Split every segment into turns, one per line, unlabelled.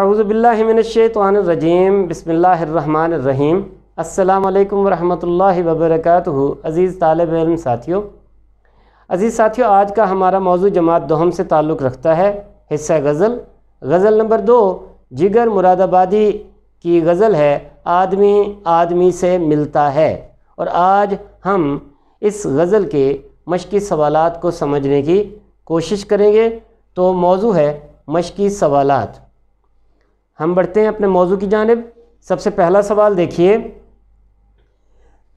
अज़बिल्लिमिनशैतरजीम बसमीम् अल्लाम वरहमल वबरक अज़ीज़ तालब इम साथियों अज़ीज़ साथियों आज का हमारा मौजू जमात दोहम से ताल्लुक़ रखता है हिस्सा गज़ल गज़ल नंबर दो जिगर मुरादाबादी की गज़ल है आदमी आदमी से मिलता है और आज हम इस गज़ल के मशक़ी सवालत को समझने की कोशिश करेंगे तो मौजू है मशक़ी सवालत हम बढ़ते हैं अपने मौजू की जानब सबसे पहला सवाल देखिए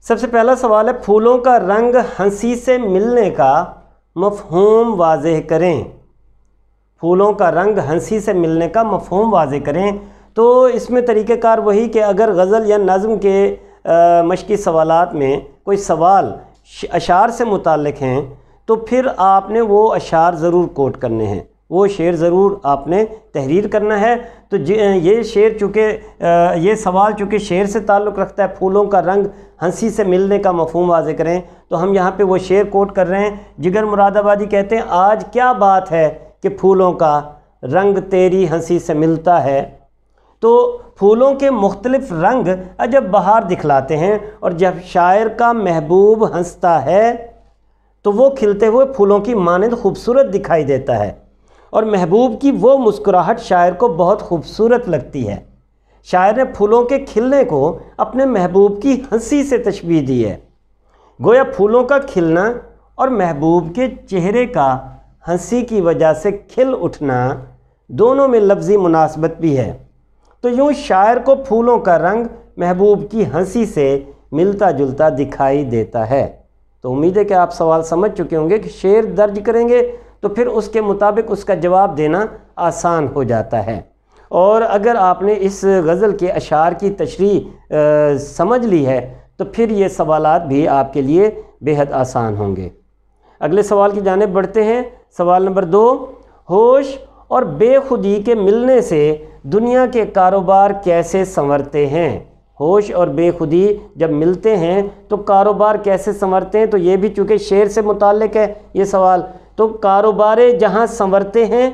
सबसे पहला सवाल है फूलों का रंग हंसी से मिलने का मफहूम वाज करें फूलों का रंग हंसी से मिलने का मफहम वाज करें तो इसमें तरीक़ार वही कि अगर गज़ल या नज़म के मशक़ी सवाल में कोई सवाल अशार से मुतक़ हैं तो फिर आपने वो अशार ज़रूर कोट करने हैं वो शेर ज़रूर आपने तहरीर करना है तो ये शेर चूँकि ये सवाल चूँकि शेर से ताल्लुक़ रखता है फूलों का रंग हंसी से मिलने का मफहम वाज करें तो हम यहाँ पर वो शेर कोट कर रहे हैं जिगर मुरादाबादी कहते हैं आज क्या बात है कि फूलों का रंग तेरी हंसी से मिलता है तो फूलों के मुख्तलफ़ रंग अजब बहार दिखलाते हैं और जब शायर का महबूब हंसता है तो वो खिलते हुए फूलों की मानद खूबसूरत दिखाई देता है और महबूब की वो मुस्कुराहट शायर को बहुत खूबसूरत लगती है शायर ने फूलों के खिलने को अपने महबूब की हंसी से तशबी दी है गोया फूलों का खिलना और महबूब के चेहरे का हंसी की वजह से खिल उठना दोनों में लफ्ज़ी मुनासबत भी है तो यूँ शायर को फूलों का रंग महबूब की हंसी से मिलता जुलता दिखाई देता है तो उम्मीद है कि आप सवाल समझ चुके होंगे कि शेर दर्ज करेंगे तो फिर उसके मुताबिक उसका जवाब देना आसान हो जाता है और अगर आपने इस गज़ल के अशार की तशरी समझ ली है तो फिर ये सवाल भी आपके लिए बेहद आसान होंगे अगले सवाल की जानब बढ़ते हैं सवाल नंबर दो होश और बेखुदी के मिलने से दुनिया के कारोबार कैसे संवरते हैं होश और बेखुदी जब मिलते हैं तो कारोबार कैसे संवरते हैं तो ये भी चूँकि शेर से मुतक़ है ये सवाल तो कारोबार जहाँ संवरते हैं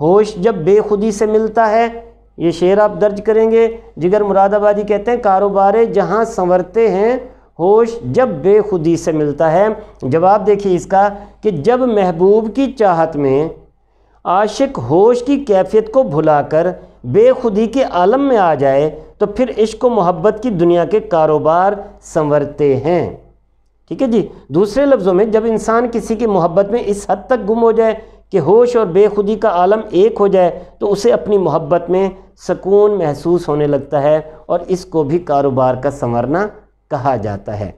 होश जब बेखुदी से मिलता है ये शेर आप दर्ज करेंगे जिगर मुरादाबादी कहते हैं कारोबार जहाँ संवरते हैं होश जब बेखुदी से मिलता है जवाब देखिए इसका कि जब महबूब की चाहत में आशिक होश की कैफियत को भुलाकर बेखुदी के आलम में आ जाए तो फिर इश्क मोहब्बत की दुनिया के कारोबार संवरते हैं ठीक है जी दूसरे लफ्ज़ों में जब इंसान किसी की मोहब्बत में इस हद तक गुम हो जाए कि होश और बेखुदी का आलम एक हो जाए तो उसे अपनी मोहब्बत में सकून महसूस होने लगता है और इसको भी कारोबार का संवरना कहा जाता है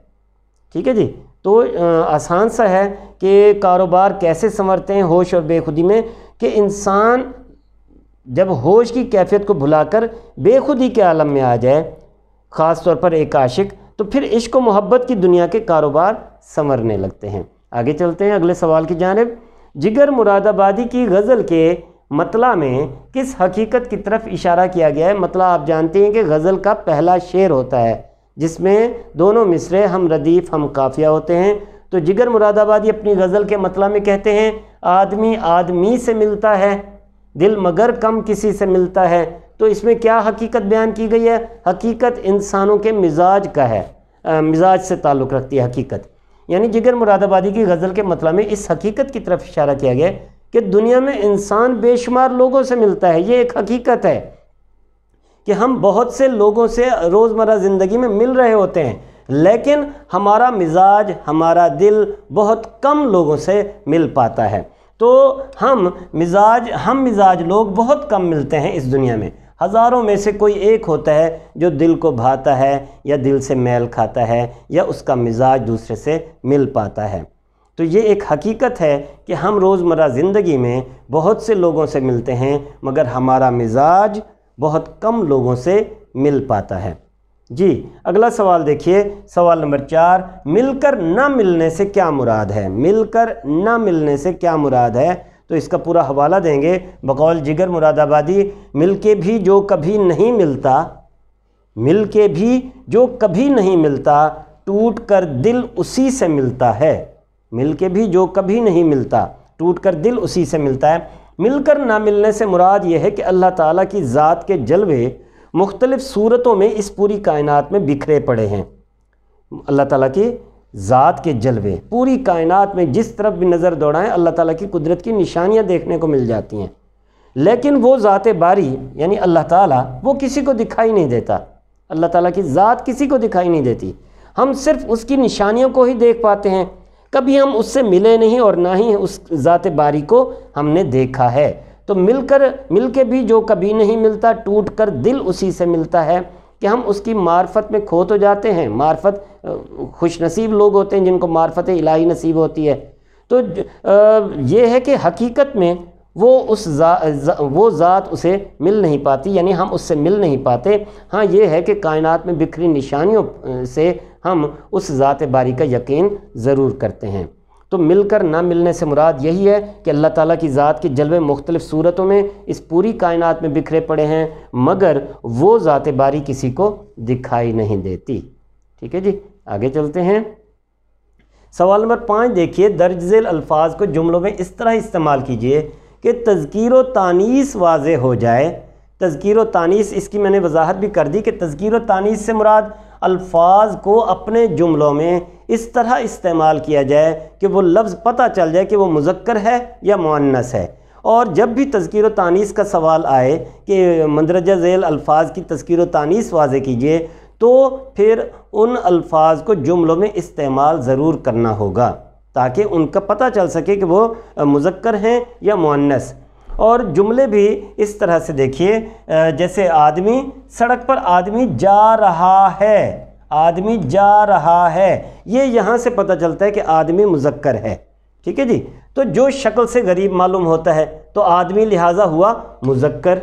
ठीक है जी तो आसान सा है कि कारोबार कैसे संवरते हैं होश और बेखुदी में कि इंसान जब होश की कैफियत को भुलाकर बेखुदी के आलम में आ जाए ख़ास तौर पर एक आशिक तो फिर इश्क मोहब्बत की दुनिया के कारोबार संवरने लगते हैं आगे चलते हैं अगले सवाल की जानब जिगर मुरादाबादी की गज़ल के मतला में किस हकीकत की तरफ इशारा किया गया है मतला आप जानते हैं कि गज़ल का पहला शेर होता है जिसमें दोनों मिसरे हम रदीफ़ हम काफ़िया होते हैं तो जिगर मुरादाबादी अपनी गज़ल के मतला में कहते हैं आदमी आदमी से मिलता है दिल मगर कम किसी से मिलता है तो इसमें क्या हकीकत बयान की गई है हकीकत इंसानों के मिजाज का है मिजाज से ताल्लुक़ रखती है हकीकत यानी जिगर मुरादाबादी की गज़ल के मतलब में इस हकीकत की तरफ इशारा किया गया कि दुनिया में इंसान बेशुमार लोगों से मिलता है ये एक हकीकत है कि हम बहुत से लोगों से रोज़मर्रा ज़िंदगी में मिल रहे होते हैं लेकिन हमारा मिजाज हमारा दिल बहुत कम लोगों से मिल पाता है तो हम मिजाज हम मिजाज लोग बहुत कम मिलते हैं इस दुनिया में हज़ारों में से कोई एक होता है जो दिल को भाता है या दिल से मैल खाता है या उसका मिजाज दूसरे से मिल पाता है तो ये एक हकीकत है कि हम रोज़मर्रा ज़िंदगी में बहुत से लोगों से मिलते हैं मगर हमारा मिजाज बहुत कम लोगों से मिल पाता है जी अगला सवाल देखिए सवाल नंबर चार मिलकर ना मिलने से क्या मुराद है मिलकर ना मिलने से क्या मुराद है तो इसका पूरा हवाला देंगे बकौल जिगर मुरादाबादी मिल के भी जो कभी नहीं मिलता मिल के भी जो कभी नहीं मिलता टूट कर दिल उसी से मिलता है मिल के भी जो कभी नहीं मिलता टूट कर दिल उसी से मिलता है मिलकर ना मिलने से मुराद ये है कि अल्लाह ताला की ज़ात के जलवे मुख्तलिफ़ सूरतों में इस पूरी कायनात में बिखरे पड़े हैं अल्लाह ताला की ज़ात के जलवे पूरी कायनात में जिस तरफ भी नज़र दौड़ाएं अल्लाह ताला की कुदरत की निशानियाँ देखने को मिल जाती हैं लेकिन वो ज़ात बारी यानी अल्लाह ताला वो किसी को दिखाई नहीं देता अल्लाह ताला की ज़ात किसी को दिखाई नहीं देती हम सिर्फ उसकी निशानियों को ही देख पाते हैं कभी हम उससे मिले नहीं और ना ही उस ज़ात बारी को हमने देखा है तो मिलकर मिल के भी जो कभी नहीं मिलता टूट कर दिल उसी से मिलता है कि हम उसकी मार्फत में खो तो जाते हैं मार्फत खुश नसीब लोग होते हैं जिनको मार्फत इलाही नसीब होती है तो ये है कि हकीकत में वो उस जा, वो ज़ात उसे मिल नहीं पाती यानी हम उससे मिल नहीं पाते हाँ ये है कि कायनात में बिखरी निशानियों से हम उस ज़ात बारी का यकीन ज़रूर करते हैं तो मिलकर ना मिलने से मुराद यही है कि अल्लाह ताला की ज़ात के जलवे मुख्तलिफ़ सूरतों में इस पूरी कायनात में बिखरे पड़े हैं मगर वो ज़ात बारी किसी को दिखाई नहीं देती ठीक है जी आगे चलते हैं सवाल नंबर पाँच देखिए झेल अल्फाज को जुमलों में इस तरह इस्तेमाल कीजिए कि तस्कीर व तानीस वाज हो जाए तस्कीर व तानीस इसकी मैंने वजाहत भी कर दी कि तस्कीर व तानीस से मुराद अल्फाज को अपने जुमलों में इस तरह इस्तेमाल किया जाए कि वो लफ्ज़ पता चल जाए कि वो मुजक्र है या मुअन्नस है और जब भी तस्कर तानीस का सवाल आए कि मंदरजा झैल अल्फाज की तस्कर तानीस वाज कीजिए तो फिर उन अल्फाज को जुमलों में इस्तेमाल ज़रूर करना होगा ताकि उनका पता चल सके कि वो मुजक्र हैं या मुअन्नस और जुमले भी इस तरह से देखिए जैसे आदमी सड़क पर आदमी जा रहा है आदमी जा रहा है ये यहाँ से पता चलता है कि आदमी मुजक्कर है ठीक है जी तो जो शक्ल से गरीब मालूम होता है तो आदमी लिहाजा हुआ मुजक्कर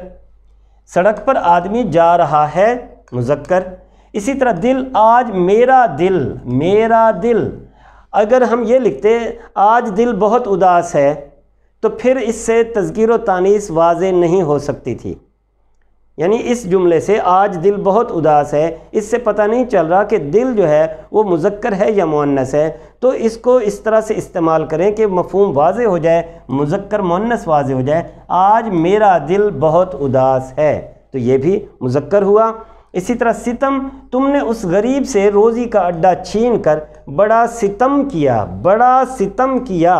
सड़क पर आदमी जा रहा है मुजक्कर इसी तरह दिल आज मेरा दिल मेरा दिल अगर हम ये लिखते आज दिल बहुत उदास है तो फिर इससे तस्गीर व तानीस वाज नहीं हो सकती थी यानी इस जुमले से आज दिल बहुत उदास है इससे पता नहीं चल रहा कि दिल जो है वो मुजक्कर है या मुन्नस है तो इसको इस तरह से इस्तेमाल करें कि मफहम वाज हो जाए मुजक्कर मुन्नस वाज हो जाए आज मेरा दिल बहुत उदास है तो ये भी मुजक्कर हुआ इसी तरह सितम तुमने उस गरीब से रोज़ी का अड्डा छीन कर बड़ा सितम किया बड़ा सितम किया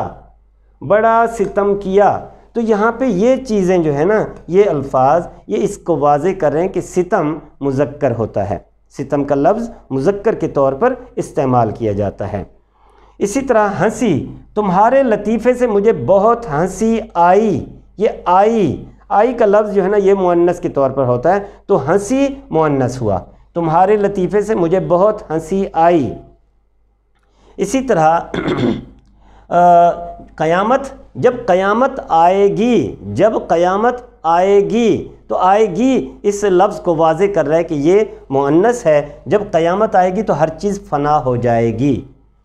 बड़ा सितम किया तो यहाँ पे ये चीज़ें जो है ना ये अल्फाज ये इसको वाज कर रहे हैं कि सितम मुजक्कर होता है सितम का लफ्ज़ मुजक्कर के तौर पर इस्तेमाल किया जाता है इसी तरह हंसी तुम्हारे लतीफ़े से मुझे बहुत हंसी आई ये आई आई का लफ्ज़ जो है ना ये मुअन्नस के तौर पर होता है तो हंसी मुअन्नस हुआ तुम्हारे लतीफ़े से मुझे बहुत हंसी आई इसी तरह क़यामत जब क़यामत आएगी जब क़यामत आएगी तो आएगी इस लफ्ज़ को वाज कर रहा है कि ये मुअन्नस है जब क़यामत आएगी तो हर चीज़ फना हो जाएगी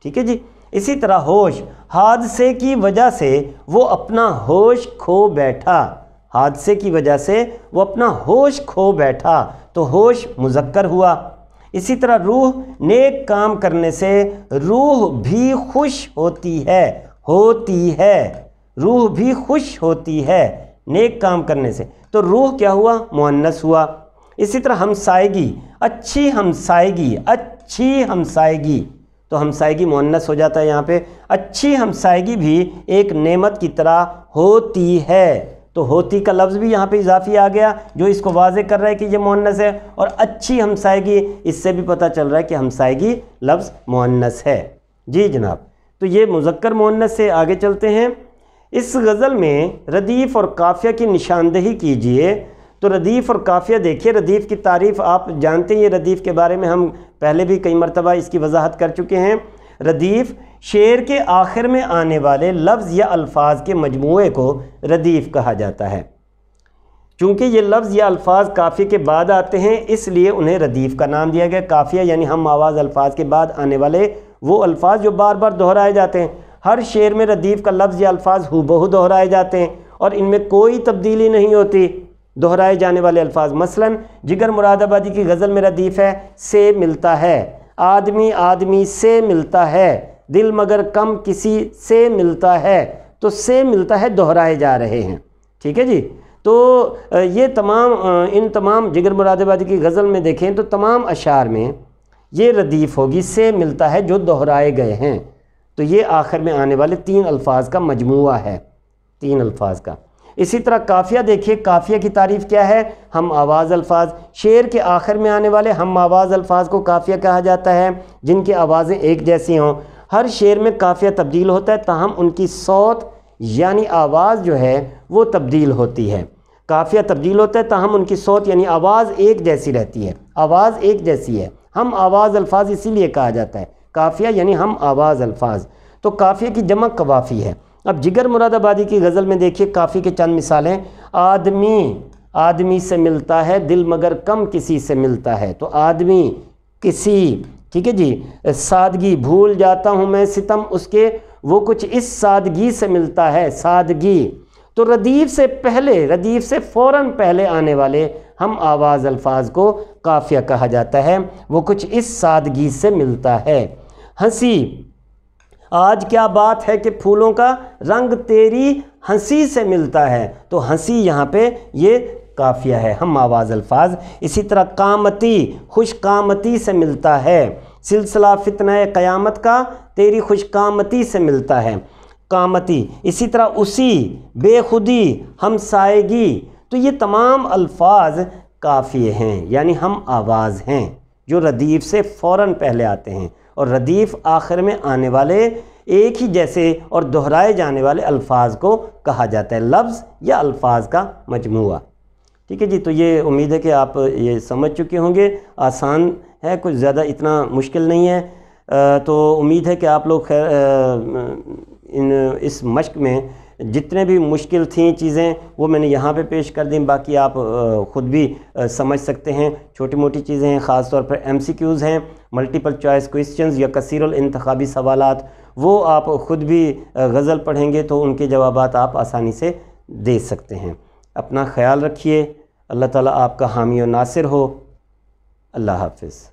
ठीक है जी इसी तरह होश हादसे की वजह से वो अपना होश खो बैठा हादसे की वजह से वो अपना होश खो बैठा तो होश मुजक्कर हुआ इसी तरह रूह नेक काम करने से रूह भी खुश होती है होती है रूह भी खुश होती है नेक काम करने से तो रूह क्या हुआ मुअन्नस हुआ इसी तरह हमसाएगी अच्छी हमसाएगी अच्छी हमसाएगी तो हमसाएगी मुअन्नस हो जाता है यहाँ पे अच्छी हमसाएगी भी एक नेमत की तरह होती है तो होती का लफ्ज़ भी यहाँ पे इजाफी आ गया जो इसको वाजे कर रहा है कि ये मुहन्नस है और अच्छी हमसायगी इससे भी पता चल रहा है कि हमसायगी लफ्ज़ मुहन्नस है जी जनाब तो ये मुजक्कर मुहन्नस से आगे चलते हैं इस गज़ल में रदीफ़ और काफ़िया की निशानदेही कीजिए तो रदीफ़ और काफ़िया देखिए रदीफ़ की तारीफ़ आप जानते हैं रदीफ़ के बारे में हम पहले भी कई मरतबा इसकी वजाहत कर चुके हैं रदीफ़ शेर के आखिर में आने वाले लफ्ज़ या अल्फाज के मजमू को रदीफ़ कहा जाता है चूँकि ये लफ्ज़ या अल्फाज काफ़ी के बाद आते हैं इसलिए उन्हें रदीफ़ का नाम दिया गया काफ़िया यानी हम आवाज़ अल्फाज के बाद आने वाले वो अल्फाज जो बार बार दोहराए जाते हैं हर शेर में रदीफ़ का लफ्ज़ या अल्फाज बहू दोहराए जाते हैं और इनमें कोई तब्दीली नहीं होती दोहराए जाने वाले अल्फाज मसलन जिगर मुरादाबादी की गज़ल में रदीफ़ है से मिलता है आदमी आदमी से मिलता है दिल मगर कम किसी से मिलता है तो से मिलता है दोहराए जा रहे हैं ठीक है जी तो ये तमाम इन तमाम जिगर मुरादाबादी की गज़ल में देखें तो तमाम अशार में ये रदीफ़ होगी से मिलता है जो दोहराए गए हैं तो ये आखिर में आने वाले तीन अल्फाज का मजमू है तीन अल्फाज का इसी तरह काफ़िया देखिए काफ़िया की तारीफ़ क्या है हम आवाज़ अल्फाज शेर के आखिर में आने वाले हम आवाज़ अल्फाज को काफ़िया कहा जाता है जिनकी आवाज़ें एक जैसी हों हर शेर में काफ़िया तब्दील होता है ताहम उनकी सौत यानी आवाज़ जो है वो तब्दील होती है काफ़िया तब्दील होता है ताहम उनकी सौत यानी आवाज़ एक जैसी रहती है आवाज़ एक जैसी है हम आवाज़ अल्फाज इसीलिए कहा जाता है काफ़िया यानी हम आवाज़ अल्फाज तो काफ़िया की जमक कवाफ़ी है अब जिगर मुरादाबादी की गज़ल में देखिए काफ़ी के चंद मिसालें आदमी आदमी से मिलता है दिल मगर कम किसी से मिलता है तो आदमी किसी ठीक है जी सादगी भूल जाता हूँ मैं सितम उसके वो कुछ इस सादगी से मिलता है सादगी तो रदीफ़ से पहले रदीफ़ से फ़ौर पहले आने वाले हम आवाज़ अल्फाज को काफ़िया कहा जाता है वो कुछ इस सादगी से मिलता है हंसी आज क्या बात है कि फूलों का रंग तेरी हंसी से मिलता है तो हंसी यहाँ पे ये काफिया है हम आवाज़ अल्फाज इसी तरह कामती खुश कामती से मिलता है सिलसिला फितना क़यामत का तेरी खुश कामती से मिलता है कामती इसी तरह उसी बेखुदी हम साएगी तो ये तमाम अल्फाज काफी हैं यानी हम आवाज़ हैं जो रदीफ़ से फ़ौर पहले आते हैं और रदीफ़ आखिर में आने वाले एक ही जैसे और दोहराए जाने वाले अल्फाज को कहा जाता है लफ्ज़ या अल्फाज का मजमू ठीक है जी तो ये उम्मीद है कि आप ये समझ चुके होंगे आसान है कुछ ज़्यादा इतना मुश्किल नहीं है आ, तो उम्मीद है कि आप लोग खैर इन इस मश्क में जितने भी मुश्किल थी चीज़ें वो मैंने यहाँ पे पेश कर दी बाकी आप ख़ुद भी समझ सकते हैं छोटी मोटी चीज़ें हैं ख़ास तौर पर एमसीक्यूज़ हैं मल्टीपल चॉइस क्वेश्चंस या कसर इंतबी सवाल वो आप ख़ुद भी गज़ल पढ़ेंगे तो उनके जवाब आप आसानी से दे सकते हैं अपना ख्याल रखिए अल्लाह ताला आपका हामी और नासिर हो अल्लाह हाफिज़